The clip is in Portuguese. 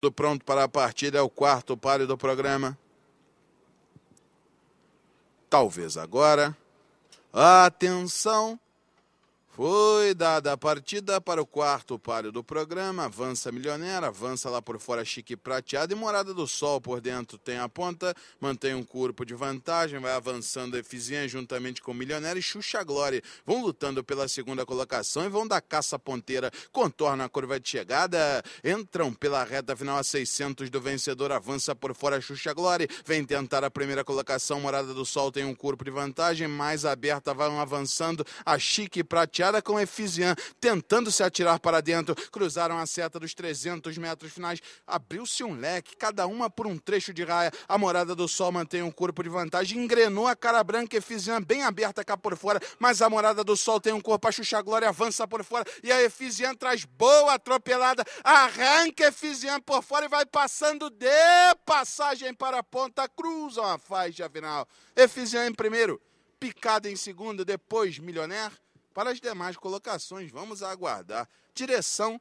Tudo pronto para a partida é o quarto páreo do programa. Talvez agora. Atenção! Foi dada a partida para o quarto palio do programa. Avança Milionaire, avança lá por fora Chique Prateado e Morada do Sol por dentro tem a ponta, mantém um corpo de vantagem, vai avançando Efizinha juntamente com Milionário e Xuxa Glória. Vão lutando pela segunda colocação e vão da caça ponteira. Contorna a curva de chegada, entram pela reta final a 600 do vencedor, avança por fora Xuxa Glória, vem tentar a primeira colocação. Morada do Sol tem um corpo de vantagem, mais aberta, vão avançando a Chique Prateado com Efizian, tentando se atirar para dentro, cruzaram a seta dos 300 metros finais, abriu-se um leque, cada uma por um trecho de raia, a Morada do Sol mantém um corpo de vantagem, engrenou a cara branca Efizian, bem aberta cá por fora, mas a Morada do Sol tem um corpo, a Xuxa Glória avança por fora, e a Efizian traz boa atropelada, arranca Efizian por fora e vai passando de passagem para a ponta, cruzam a faixa final, Efizian em primeiro, Picada em segundo, depois Milionaire, para as demais colocações, vamos aguardar. Direção